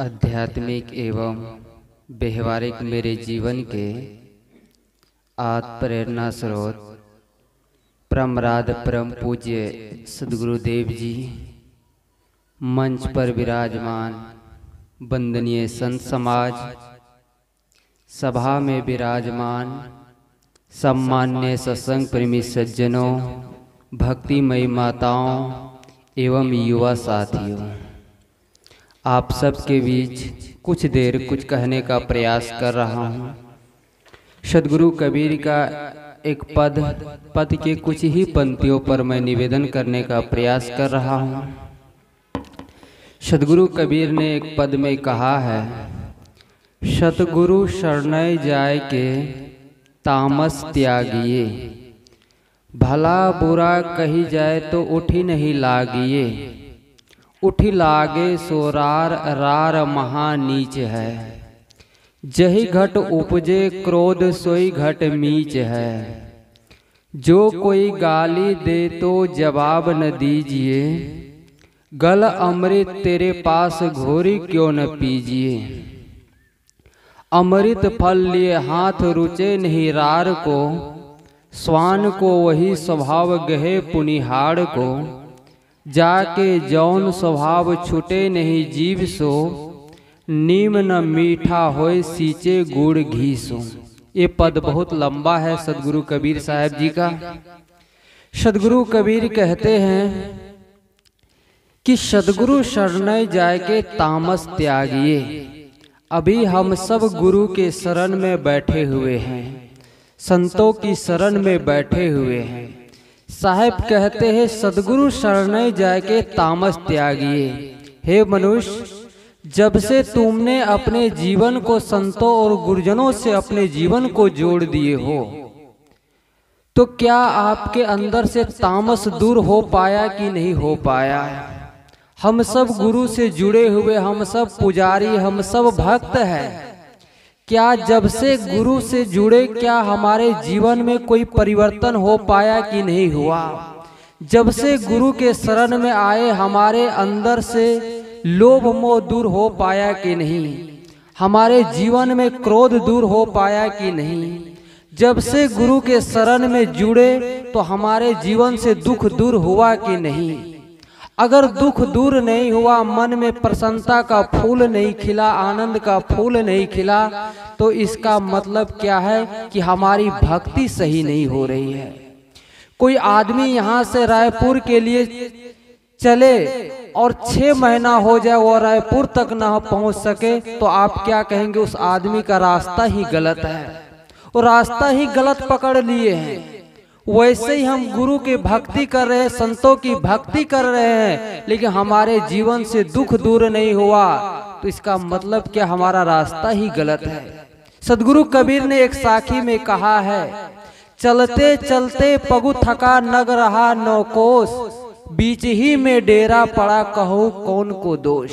आध्यात्मिक एवं व्यवहारिक मेरे जीवन के आत्म प्रेरणा स्रोत परमराध परम पूज्य सदगुरुदेव जी मंच पर विराजमान वंदनीय संत समाज सभा में विराजमान सम्मान्य सत्संग प्रेमी सज्जनों भक्तिमयी माताओं एवं युवा साथियों आप सबके बीच कुछ देर कुछ कहने का प्रयास कर रहा हूँ सदगुरु कबीर का एक पद पद के कुछ ही पंक्तियों पर मैं निवेदन करने का प्रयास कर रहा हूँ सदगुरु कबीर ने एक पद में कहा है सतगुरु शरणय जाय के तामस त्यागिए भला बुरा कही जाए तो उठी नहीं लागिए उठ लागे सोरार रार महा नीच है जही घट उपजे क्रोध सोई घट मीच है जो कोई गाली दे तो जवाब न दीजिए गल अमृत तेरे पास घोरी क्यों न पीजिए अमृत फल लिए हाथ रुचे नहीं रार को स्वान को वही स्वभाव गहे पुनिहाड़ को जाके जौन स्वभाव छुटे नहीं जीव सो नीम न मीठा होए सींचे गुड़ घी सो ये पद बहुत लंबा है सदगुरु कबीर साहब जी का सदगुरु कबीर कहते हैं कि सदगुरु शरणय जाय के तामस त्यागिए अभी हम सब गुरु के शरण में बैठे हुए हैं संतों की शरण में बैठे हुए हैं साहेब कहते हैं सदगुरु शरण जाके तामस त्यागिए हे मनुष्य जब से तुमने अपने जीवन को संतों और गुरुजनों से अपने जीवन को जोड़ दिए हो तो क्या आपके अंदर से तामस दूर हो पाया कि नहीं हो पाया हम सब गुरु से जुड़े हुए हम सब पुजारी हम सब भक्त हैं क्या जब से गुरु से जुड़े क्या हमारे जीवन में कोई परिवर्तन हो पाया कि नहीं हुआ जब से गुरु के शरण में आए हमारे अंदर से लोभ मोह दूर हो पाया कि नहीं हमारे जीवन में क्रोध दूर हो पाया कि नहीं जब से गुरु के शरण में जुड़े तो हमारे जीवन से दुख दूर हुआ कि नहीं अगर दुख दूर नहीं हुआ मन में प्रसन्नता का फूल नहीं खिला आनंद का फूल नहीं खिला तो, तो इसका मतलब, मतलब क्या है कि हमारी भक्ति सही नहीं हो रही है कोई आदमी यहाँ से रायपुर के लिए चले और छह महीना हो जाए वो रायपुर तक ना पहुंच सके तो आप तो क्या कहेंगे उस आदमी का रास्ता ही गलत है वो रास्ता ही गलत पकड़ लिए हैं वैसे ही हम गुरु की भक्ति कर रहे हैं संतों की भक्ति कर रहे हैं लेकिन हमारे जीवन से दुख दूर नहीं हुआ तो इसका मतलब क्या हमारा रास्ता ही गलत है सदगुरु कबीर ने एक साखी में कहा है चलते चलते पगु थका नग रहा नौकोश बीच ही में डेरा पड़ा कहो कौन को दोष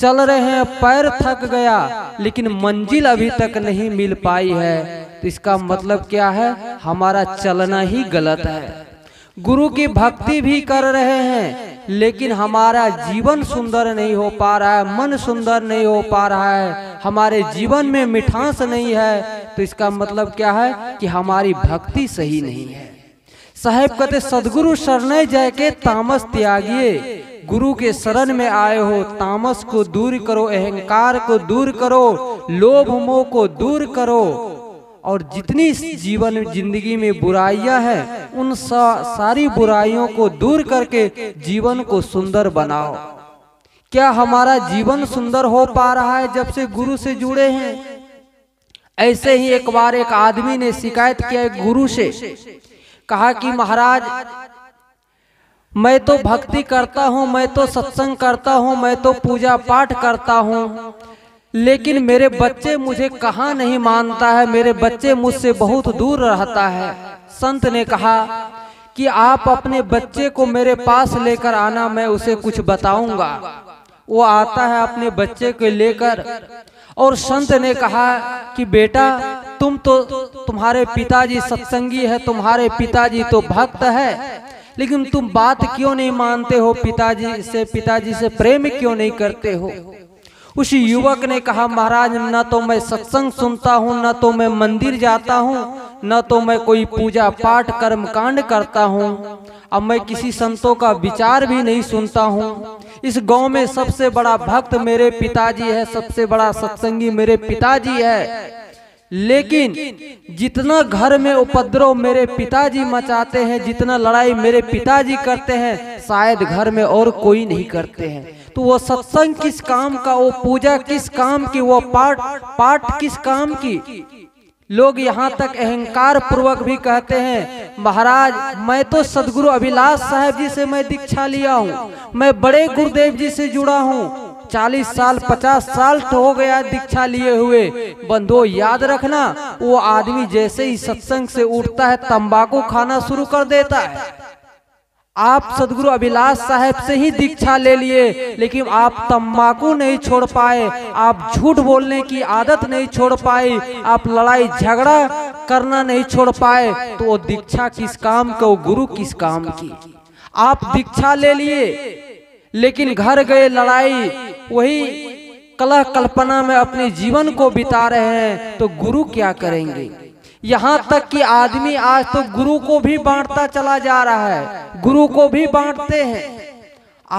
चल रहे हैं पैर थक गया लेकिन मंजिल अभी तक नहीं मिल पाई है तो इसका मतलब, मतलब क्या है हमारा चलना ही गलत है गुरु की भक्ति भी कर रहे हैं लेकिन हमारा जीवन सुंदर नहीं हो पा रहा है मन सुंदर नहीं हो पा रहा है हमारे जीवन में मिठास नहीं है तो इसका मतलब, मतलब क्या है कि हमारी भक्ति सही नहीं है साहेब कहते सदगुरु शरण जय के तामस त्यागिए गुरु के शरण में आए हो तामस को दूर करो अहंकार को दूर करो लोभ मोह को दूर करो और जितनी जीवन जिंदगी में बुराइयां हैं उन सा, सारी बुराइयों को दूर करके जीवन को सुंदर बनाओ क्या हमारा जीवन सुंदर हो पा रहा है जब से गुरु से जुड़े हैं ऐसे ही एक बार एक आदमी ने शिकायत किया एक गुरु से कहा कि महाराज मैं तो भक्ति करता हूँ मैं तो सत्संग करता हूँ मैं तो पूजा पाठ करता हूँ लेकिन मेरे बच्चे मुझे कहा नहीं मानता है मेरे बच्चे मुझसे बहुत दूर रहता है संत ने कहा कि आप अपने बच्चे को मेरे पास लेकर आना मैं उसे कुछ बताऊंगा वो आता है अपने बच्चे को लेकर और संत ने कहा कि बेटा तुम तो, तो तुम्हारे पिताजी सत्संगी है तुम्हारे पिताजी तो, तो भक्त है लेकिन तुम बात क्यों नहीं मानते हो पिताजी से पिताजी से प्रेम क्यों नहीं करते हो उस युवक ने कहा महाराज न तो मैं सत्संग सुनता हूँ न तो मैं मंदिर जाता हूँ न तो मैं कोई पूजा पाठ कर्म कांड करता हूँ अब मैं किसी संतों का विचार भी नहीं सुनता हूँ इस गांव में सबसे बड़ा भक्त मेरे पिताजी है सबसे बड़ा सत्संगी मेरे पिताजी है लेकिन जितना घर में उपद्रव मेरे पिताजी मचाते हैं जितना लड़ाई मेरे पिताजी करते हैं शायद घर में और कोई नहीं करते हैं तो वो सत्संग किस काम का वो पूजा किस काम की वो पाठ पाठ किस काम की लोग यहाँ तक अहंकार पूर्वक भी कहते हैं महाराज मैं तो सदगुरु अभिलाष साहब जी से मैं दीक्षा लिया हूँ मैं बड़े गुरुदेव जी से जुड़ा हूँ चालीस साल पचास साल तो हो गया दीक्षा लिए हुए बंदो याद रखना वो आदमी जैसे ही सत्संग से उठता है तंबाकू खाना शुरू कर देता है आप सदगुरु अभिलाष साहब से ही दीक्षा ले लिए लेकिन आप तम्बाकू नहीं छोड़ पाए आप झूठ बोलने की आदत नहीं छोड़ पाए आप लड़ाई झगड़ा करना नहीं छोड़ पाए तो वो दीक्षा किस काम का वो गुरु किस काम की आप दीक्षा ले लिए लेकिन घर गए लड़ाई वही कला कल्पना में अपने जीवन को बिता रहे हैं तो गुरु क्या करेंगे यहाँ तक कि आदमी आज तो, तो गुरु को भी बांटता चला जा रहा है गुरु को भी बांटते हैं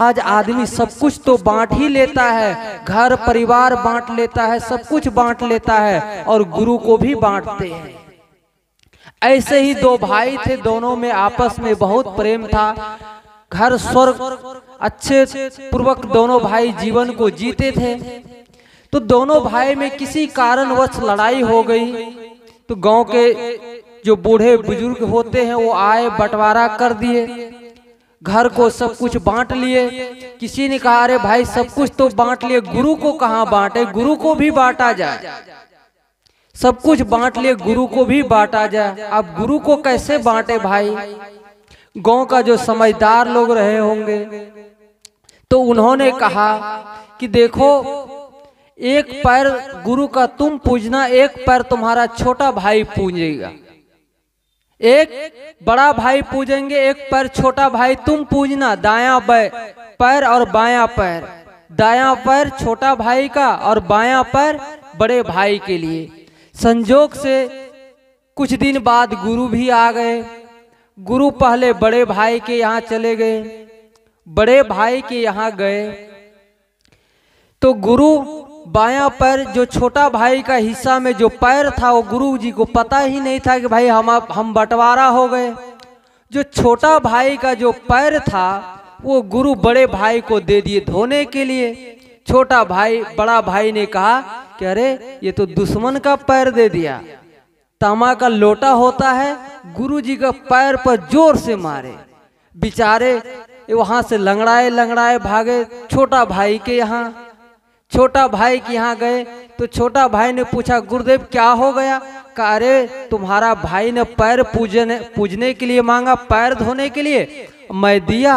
आज आदमी सब तो कुछ तो बांट ही लेता है घर परिवार बांट लेता है सब कुछ बांट लेता है और गुरु को भी बांटते हैं ऐसे ही दो भाई थे दोनों में आपस में बहुत प्रेम था घर स्वर्ग अच्छे पूर्वक दोनों भाई जीवन को जीते थे तो दोनों भाई में किसी कारणवश लड़ाई हो गई तो गांव के जो बूढ़े बुजुर्ग होते हैं वो आए बंटवारा कर दिए घर को सब कुछ बांट लिए किसी ने कहा अरे भाई सब कुछ तो बांट लिए गुरु को कहा बांटे गुरु को भी बांटा जाए सब कुछ बांट लिए गुरु को भी बांटा जाए अब गुरु को कैसे बांटे भाई गांव का जो समझदार लोग रहे होंगे तो उन्होंने कहा कि देखो एक पैर गुरु का तुम पूजना एक पैर तुम्हारा छोटा भाई पूजेगा एक बड़ा भाई पूजेंगे एक पैर छोटा भाई तुम पूजना दाया पैर और बाया पैर दाया पैर छोटा भाई का और बाया पैर बड़े भाई के लिए संजोग से कुछ दिन बाद गुरु भी आ गए गुरु पहले बड़े भाई के यहाँ चले गए बड़े भाई के यहाँ गए तो गुरु बाया पैर जो छोटा भाई का हिस्सा में जो पैर था वो गुरु जी को पता ही नहीं था कि भाई हम हम बंटवारा हो गए जो छोटा भाई का जो पैर था वो गुरु बड़े भाई को दे दिए धोने के लिए छोटा भाई बड़ा भाई ने कहा कि अरे ये तो दुश्मन का पैर दे दिया तमा का लोटा होता है गुरु जी का पैर पर जोर से मारे बिचारे वहां से लंगड़ाए लंगड़ाए भागे छोटा भाई के यहाँ छोटा भाई के यहाँ गए तो छोटा भाई ने पूछा गुरुदेव क्या हो गया कहा अरे तुम्हारा भाई ने पैर पूजने पूजने के लिए मांगा पैर धोने के लिए मैं दिया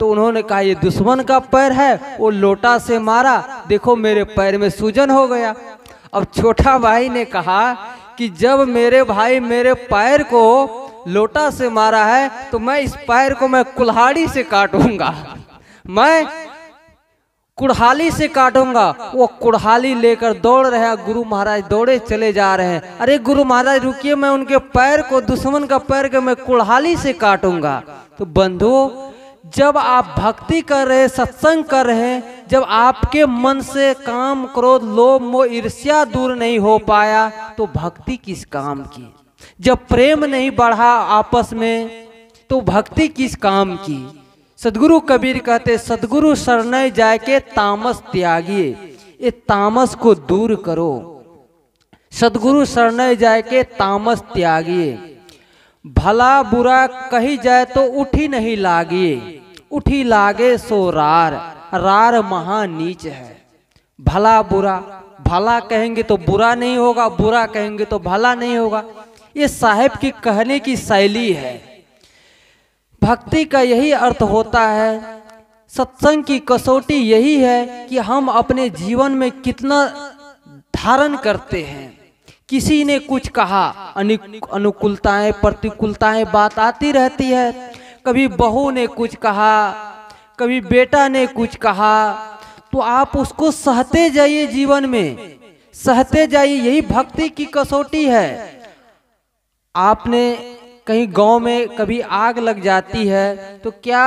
तो उन्होंने कहा ये दुश्मन का पैर है वो लोटा से मारा देखो मेरे पैर में सूजन हो गया अब छोटा भाई ने कहा कि जब मेरे भाई मेरे पैर को लोटा से मारा है तो मैं इस पैर को मैं कुल्हाड़ी से काटूंगा मैं कुड़हाली से काटूंगा वो कुड़हाली लेकर दौड़ रहे गुरु महाराज दौड़े चले जा रहे हैं अरे गुरु महाराज रुकिए मैं उनके पैर को दुश्मन का पैर के मैं कुड़हाली से काटूंगा तो बंधुओं जब आप भक्ति कर रहे सत्संग कर रहे जब आपके मन से काम क्रोध लोभ मोह ईर्ष्या दूर नहीं हो पाया तो भक्ति किस काम की जब प्रेम नहीं बढ़ा आपस में तो भक्ति किस काम की सदगुरु कबीर कहते सदगुरु शरणय जाए के तामस त्यागिए ये तामस को दूर करो सदगुरु शरणय जाय के तामस त्यागिए भला बुरा कही जाए तो उठी नहीं लागिए उठी लागे सो रार रार महा नीच है भला बुरा भला कहेंगे तो बुरा नहीं होगा बुरा कहेंगे तो भला नहीं होगा ये साहेब की कहने की शैली है भक्ति का यही अर्थ होता है सत्संग की कसौटी यही है कि हम अपने जीवन में कितना धारण करते हैं किसी ने कुछ कहा अनुकूलताएं प्रतिकूलताएं बात आती रहती है कभी बहू ने कुछ कहा कभी बेटा ने कुछ कहा तो आप उसको सहते जाइए जीवन में सहते जाइए यही भक्ति की कसौटी है आपने कहीं गांव में कभी आग लग जाती है तो क्या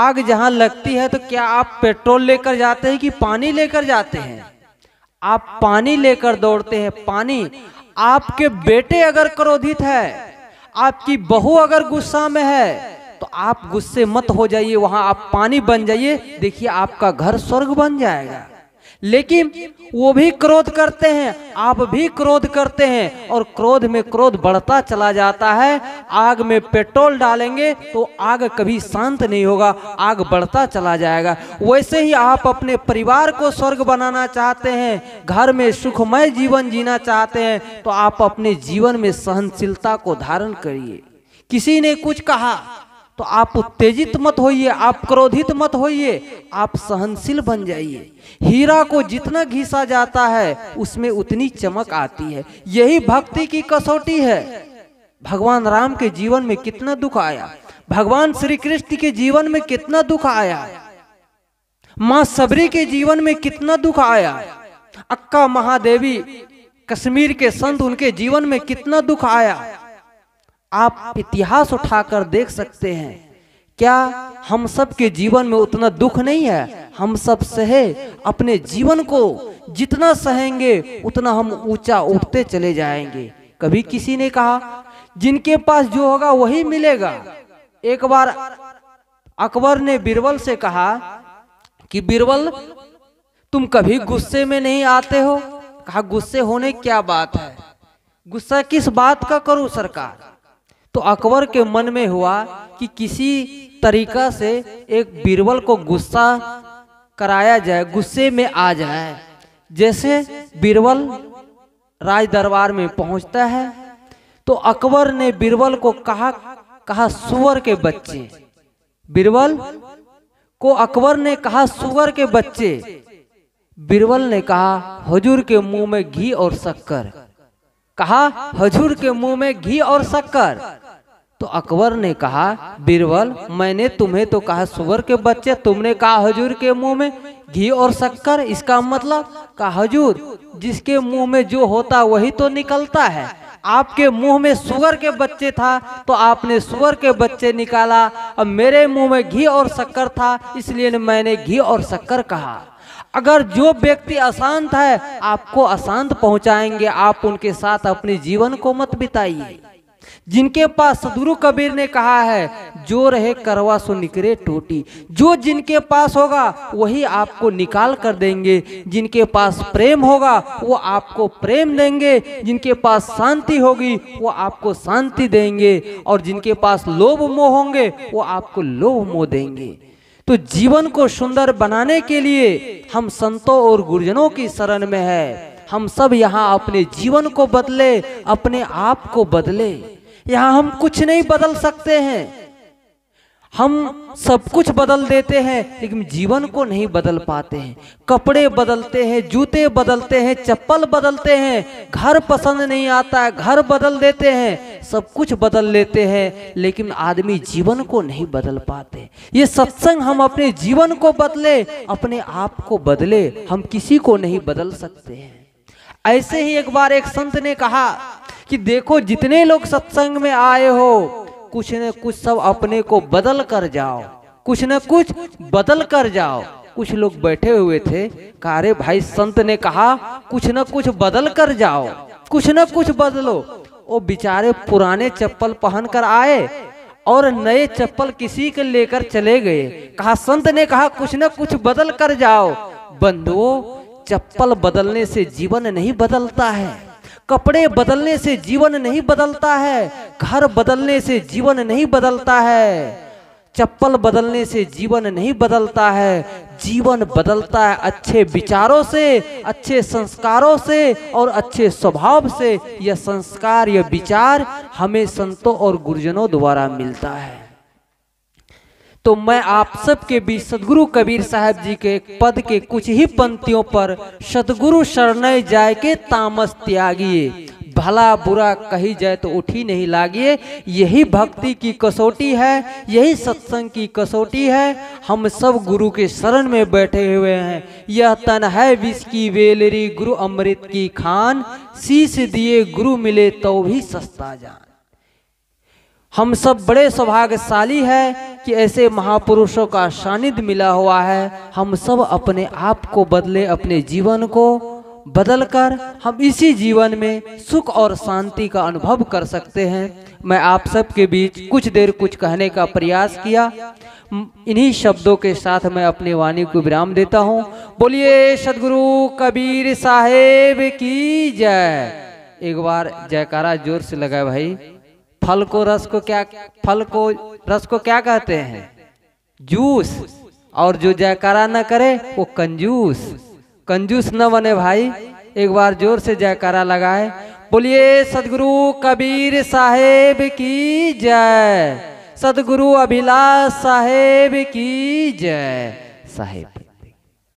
आग जहां लगती है तो क्या आप पेट्रोल लेकर जाते हैं कि पानी लेकर जाते हैं आप पानी लेकर दौड़ते हैं पानी आपके बेटे अगर क्रोधित है आपकी बहू अगर गुस्सा में है तो आप गुस्से मत हो जाइए वहां आप पानी बन जाइए देखिए आपका घर स्वर्ग बन जाएगा लेकिन वो भी क्रोध करते हैं आप भी क्रोध करते हैं और क्रोध में क्रोध बढ़ता चला जाता है आग में पेट्रोल डालेंगे तो आग कभी शांत नहीं होगा आग बढ़ता चला जाएगा वैसे ही आप अपने परिवार को स्वर्ग बनाना चाहते हैं घर में सुखमय जीवन जीना चाहते हैं तो आप अपने जीवन में सहनशीलता को धारण करिए किसी ने कुछ कहा तो आप उत्तेजित मत होइए आप क्रोधित मत होइए आप सहनशील बन जाइए हीरा को जितना घिसा जाता है उसमें उतनी चमक आती है यही भक्ति की कसौटी है भगवान राम के जीवन में कितना दुख आया भगवान श्री कृष्ण के जीवन में कितना दुख आया माँ सबरी के जीवन में कितना दुख आया अक्का महादेवी कश्मीर के संत उनके जीवन में कितना दुख आया आप इतिहास उठाकर देख सकते हैं क्या हम सब के जीवन में उतना दुख नहीं है हम सब सहे अपने जीवन को जितना सहेंगे उतना हम ऊंचा उठते चले जाएंगे कभी किसी ने कहा जिनके पास जो होगा वही मिलेगा एक बार अकबर ने बीरबल से कहा कि बीरबल तुम कभी गुस्से में नहीं आते हो कहा गुस्से होने क्या बात है गुस्सा किस बात का करूं सरकार तो अकबर के मन में हुआ कि किसी तरीका से एक बीरबल को गुस्सा कराया जाए गुस्से में आ जाए जैसे बीरबल राज दरबार में पहुंचता है तो अकबर ने बीरबल को कहा कहा सुअर के बच्चे बीरबल को अकबर ने कहा सुअर के बच्चे बीरबल ने कहा हजूर के मुंह में घी और शक्कर कहा हजूर के मुंह में घी और शक्कर तो अकबर ने कहा बीरबल मैंने तुम्हें तो कहा सुवर के बच्चे तुमने कहा हजूर के मुंह में घी और शक्कर इसका मतलब का हजूर जिसके मुंह में जो होता वही तो निकलता है आपके मुंह में सुअर के बच्चे था तो आपने सुअर के बच्चे निकाला अब मेरे मुंह में घी और शक्कर था इसलिए मैंने घी और शक्कर कहा अगर जो व्यक्ति अशांत है आपको अशांत पहुंचाएंगे आप उनके साथ अपने जीवन को मत बिताइए जिनके पास सदगुरु कबीर ने कहा है जो रहे करवा सो निकरे टोटी जो जिनके पास होगा वही आपको निकाल कर देंगे जिनके पास प्रेम होगा वो आपको प्रेम देंगे जिनके पास शांति होगी वो आपको शांति देंगे और जिनके पास लोभ मोह होंगे वो आपको लोभ मोह देंगे तो जीवन को सुंदर बनाने के लिए हम संतों और गुरुजनों की शरण में है हम सब यहाँ अपने जीवन को बदले अपने आप को बदले यहां हम कुछ नहीं बदल सकते हैं हम सब कुछ बदल देते हैं लेकिन जीवन को नहीं बदल पाते हैं कपड़े बदलते हैं जूते बदलते हैं चप्पल बदलते हैं घर पसंद नहीं आता है घर बदल देते हैं सब कुछ बदल लेते हैं लेकिन आदमी जीवन को नहीं बदल पाते ये सत्संग हम अपने जीवन को बदले अपने आप को बदले हम किसी को नहीं बदल सकते हैं ऐसे ही एक बार एक संत ने कहा कि देखो जितने लोग सत्संग में आए हो कुछ न कुछ सब अपने को बदल कर जाओ कुछ न कुछ बदल कर जाओ कुछ लोग बैठे हुए थे कारे भाई संत ने कहा कुछ न कुछ बदल कर जाओ कुछ न कुछ बदलो वो बेचारे पुराने चप्पल पहन कर आए और नए चप्पल किसी के लेकर चले गए कहा संत ने कहा कुछ न कुछ बदल कर जाओ बंधुओं चप्पल बदलने से जीवन नहीं बदलता है कपड़े बदलने से जीवन नहीं बदलता है घर बदलने से जीवन नहीं बदलता है चप्पल बदलने से जीवन नहीं बदलता है जीवन बदलता है अच्छे विचारों से अच्छे संस्कारों से और अच्छे स्वभाव से यह संस्कार यह विचार हमें संतों और गुरुजनों द्वारा मिलता है तो मैं आप सबके बीच सदगुरु कबीर साहब जी के पद के कुछ ही पंक्तियों पर सदगुरु शरणय जाय के तामस त्यागी भला बुरा कही जाए तो उठी नहीं लागिए यही भक्ति की कसौटी है यही सत्संग की कसौटी है हम सब गुरु के शरण में बैठे हुए हैं यह तन है विष की वेलरी गुरु अमृत की खान शीश दिए गुरु मिले तो भी सस्ता जान हम सब बड़े सौभाग्यशाली है कि ऐसे महापुरुषों का सानिध्य मिला हुआ है हम सब अपने आप को बदले अपने जीवन को बदलकर हम इसी जीवन में सुख और शांति का अनुभव कर सकते हैं मैं आप सबके बीच कुछ देर कुछ कहने का प्रयास किया इन्हीं शब्दों के साथ मैं अपने वाणी को विराम देता हूँ बोलिए सदगुरु कबीर साहेब की जय एक बार जयकारा जोर से लगाए भाई फल को रस को क्या फल को रस को क्या कहते हैं जूस और जो जयकारा न करे वो कंजूस कंजूस न बने भाई एक बार जोर से जयकारा लगाए बोलिए सदगुरु कबीर साहेब की जय सदगुरु अभिलाष साहेब की जय साहेब